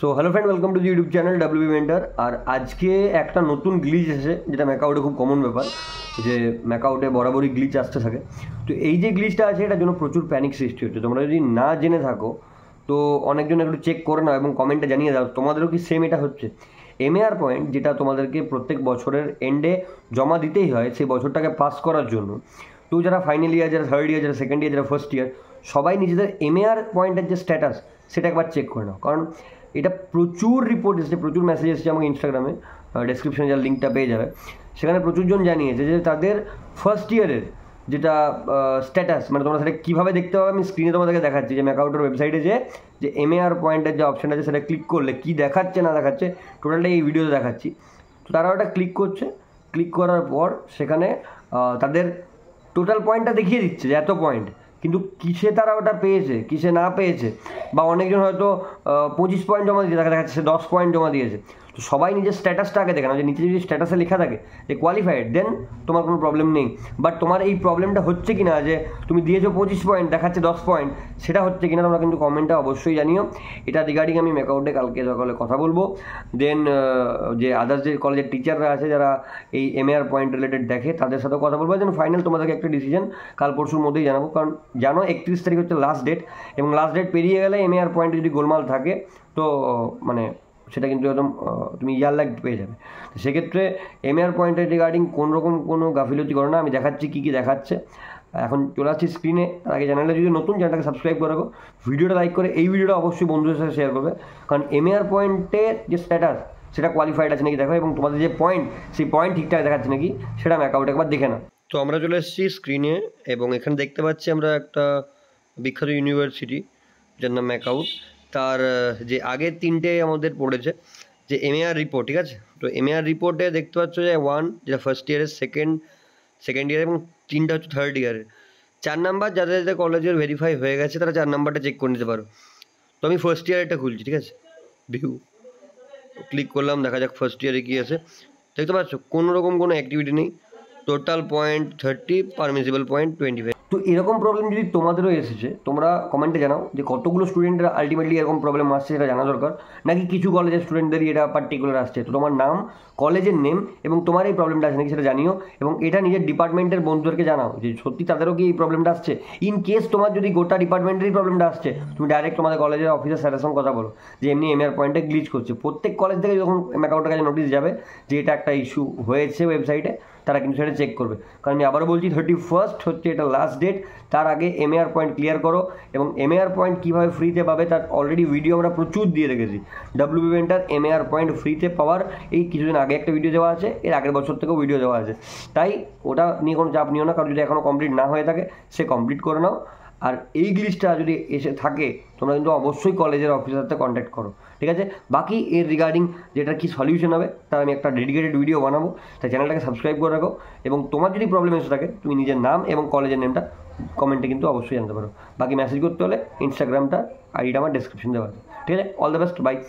so hello friend welcome to YouTube channel W mentor আর আজকে একটা নতুন গ্লিচ এসে যেটা ম্যাকাউটে খুব কমন ব্যাপার যে ম্যাকাউটে বরাবরই গ্লিচ আসতে থাকে তো এই যে গ্লিচটা আছে এটার জন্য প্রচুর প্যানিক সৃষ্টি হচ্ছে তোমরা যদি না জেনে থাকো তো অনেকজন একটু চেক করে নাও এবং কমেন্টে জানিয়ে দাও তোমাদেরও কি সেম এটা হচ্ছে এমএআর পয়েন্ট যেটা তোমাদেরকে প্রত্যেক বছরের এন্ডে জমা দিতেই হয় সেই বছরটাকে পাস করার জন্য তো যারা ফাইনাল ইয়ার যারা থার্ড ইয়ার যারা সেকেন্ড ইয়ার যারা ফার্স্ট ইয়ার সবাই নিজেদের এমএআর পয়েন্টের যে স্ট্যাটাস সেটা একবার চেক করে নাও কারণ এটা প্রচুর রিপোর্ট এসেছে প্রচুর মেসেজ এসেছে আমাকে ইনস্টাগ্রামে ডেসক্রিপশনে যার লিঙ্কটা পেয়ে যাবে সেখানে প্রচুরজন জানিয়েছে যে তাদের ফার্স্ট ইয়ারের যেটা স্ট্যাটাস মানে তোমরা সেটা কীভাবে দেখতে পাবে আমি স্ক্রিনে তোমাদেরকে দেখাচ্ছি যে ম্যাকআউটের ওয়েবসাইটে যে যে এম আর পয়েন্টের যে অপশান আছে সেটা ক্লিক করলে কী দেখাচ্ছে না দেখাচ্ছে টোটালটা এই ভিডিওতে দেখাচ্ছি তো তারা ওটা ক্লিক করছে ক্লিক করার পর সেখানে তাদের টোটাল পয়েন্টটা দেখিয়ে দিচ্ছে যে এত পয়েন্ট কিন্তু কিসে তারা ওটা পেয়েছে কিসে না পেয়েছে বা অনেকজন হয়তো পঁচিশ পয়েন্ট জমা দিয়েছে দেখা যাচ্ছে সে দশ পয়েন্ট জমা দিয়েছে তো সবাই নিজের স্ট্যাটাসটা আগে দেখে না যে নিচে যদি স্ট্যাটাসে লেখা থাকে যে কোয়ালিফাইড দেন তোমার কোনো প্রবলেম নেই বাট তোমার এই প্রবলেমটা হচ্ছে কি না যে তুমি দিয়েছো পঁচিশ পয়েন্ট দেখাচ্ছে দশ পয়েন্ট সেটা হচ্ছে কি না তোমরা কিন্তু কমেন্টটা অবশ্যই জানিও এটা রিগার্ডিং আমি মেকআউটে কালকে সকালে কথা বলবো দেন যে আদার্স যে কলেজের টিচাররা আছে যারা এই এম আর পয়েন্ট রিলেটেড দেখে তাদের সাথেও কথা বলবো দেন ফাইনাল তোমাদেরকে একটা ডিসিশন কাল পরশুর মধ্যেই জানাবো কারণ জানো একত্রিশ তারিখ হচ্ছে লাস্ট ডেট এবং লাস্ট ডেট পেরিয়ে গেলে এমএ আর পয়েন্টে যদি গোলমাল থাকে তো মানে সেটা কিন্তু একদম তুমি ইয়ার লাগ পেয়ে যাবে তো সেক্ষেত্রে এমএআর পয়েন্টের রিগার্ডিং কোন রকম কোনো গাফিলতি করো না আমি দেখাচ্ছি কী কী দেখাচ্ছে এখন চলে আসছি স্ক্রিনে তার আগে চ্যানেলে যদি নতুন চ্যানেলটাকে সাবস্ক্রাইব করে রাখো ভিডিওটা লাইক করে এই ভিডিওটা অবশ্যই বন্ধুদের সাথে শেয়ার করবে কারণ এমএআর পয়েন্টের যে স্ট্যাটাস সেটা কোয়ালিফাইড আছে নাকি দেখো এবং তোমাদের যে পয়েন্ট সেই পয়েন্ট ঠিকঠাক দেখাচ্ছে নাকি সেটা আমি অ্যাকাউন্ট একবার দেখে না তো আমরা চলে এসেছি স্ক্রিনে এবং এখানে দেখতে পাচ্ছি আমরা একটা বিখ্যাত ইউনিভার্সিটি যার নাম অ্যাকাউন্ট তার যে আগের তিনটে আমাদের পড়েছে যে এমএআর রিপোর্ট ঠিক আছে তো এমএআর রিপোর্টে দেখতে পাচ্ছ যে ওয়ান যেটা ফার্স্ট ইয়ারের সেকেন্ড সেকেন্ড ইয়ার এবং তিনটা হচ্ছে থার্ড ইয়ারের চার নাম্বার যাদের যাদের কলেজের ভেরিফাই হয়ে গেছে তারা চার নাম্বারটা চেক করে নিতে পারো তো আমি ফার্স্ট ইয়ার এটা খুলছি ঠিক আছে ভিউ ক্লিক করলাম দেখা যাক ফার্স্ট ইয়ারে কী আছে দেখতে পাচ্ছ কোনো রকম কোনো অ্যাক্টিভিটি নেই total point thirty permissible point twenty five তো এরকম প্রবলেম যদি তোমাদেরও এসেছে তোমরা কমেন্টে জানাও যে কতগুলো স্টুডেন্টের আলটিমেটলি এরকম প্রবলেম আসছে সেটা জানা দরকার নাকি কিছু কলেজের স্টুডেন্টদেরই এটা পার্টিকুলার আসছে তো তোমার নাম কলেজের নেম এবং তোমার এই প্রবলেমটা আছে নাকি সেটা জানিও এবং এটা নিজের ডিপার্টমেন্টের বন্ধুদেরকে জানাও যে সত্যি তাদেরও কি এই প্রবলেমটা আসছে ইন কেস তোমার যদি গোটা ডিপার্টমেন্টেরই প্রবলেমটা আসছে তুমি ডাইরেক্ট তোমাদের কলেজের অফিসের স্যারের সঙ্গে কথা বলো যে এমনি এমআর পয়েন্টে গ্লিচ করছে প্রত্যেক কলেজ থেকে যখন অ্যাকাউন্টের কাছে নোটিশ যাবে যে এটা একটা ইস্যু হয়েছে ওয়েবসাইটে তারা কিন্তু সেটা চেক করবে কারণ আমি আবারও বলছি থার্টি ফার্স্ট হচ্ছে এটা লাস্ট ডেট তার আগে এম আর পয়েন্ট ক্লিয়ার করো এবং এম আর পয়েন্ট কীভাবে ফ্রিতে পাবে তার অলরেডি ভিডিও আমরা প্রচুর দিয়ে রেখেছি ডাব্লিউ বিভেন্টার এম আর পয়েন্ট ফ্রিতে পাওয়ার এই কিছুদিন আগে একটা ভিডিও দেওয়া আছে এর আগের বছর থেকেও ভিডিও দেওয়া আছে তাই ওটা নিয়ে কোনো চাপ নিও না কারণ যদি এখনও কমপ্লিট না হয়ে থাকে সে কমপ্লিট করে নাও আর এই গ্লিচটা যদি এসে থাকে তোমরা কিন্তু অবশ্যই কলেজের অফিসের সাথে কন্ট্যাক্ট করো ঠিক আছে বাকি এর রিগার্ডিং যেটা কি সলিউশন হবে তা আমি একটা ডেডিকেটেড ভিডিও বানাবো তাই চ্যানেলটাকে সাবস্ক্রাইব করে রাখো এবং তোমার যদি প্রবলেম এসে থাকে তুমি নিজের নাম এবং কলেজের নেমটা কমেন্টে কিন্তু অবশ্যই জানতে পারো বাকি মেসেজ করতে হলে ইনস্টাগ্রামটা আইডিটা আমার ডেসক্রিপশন দেওয়া আছে ঠিক আছে অল দ্য বেস্ট বাই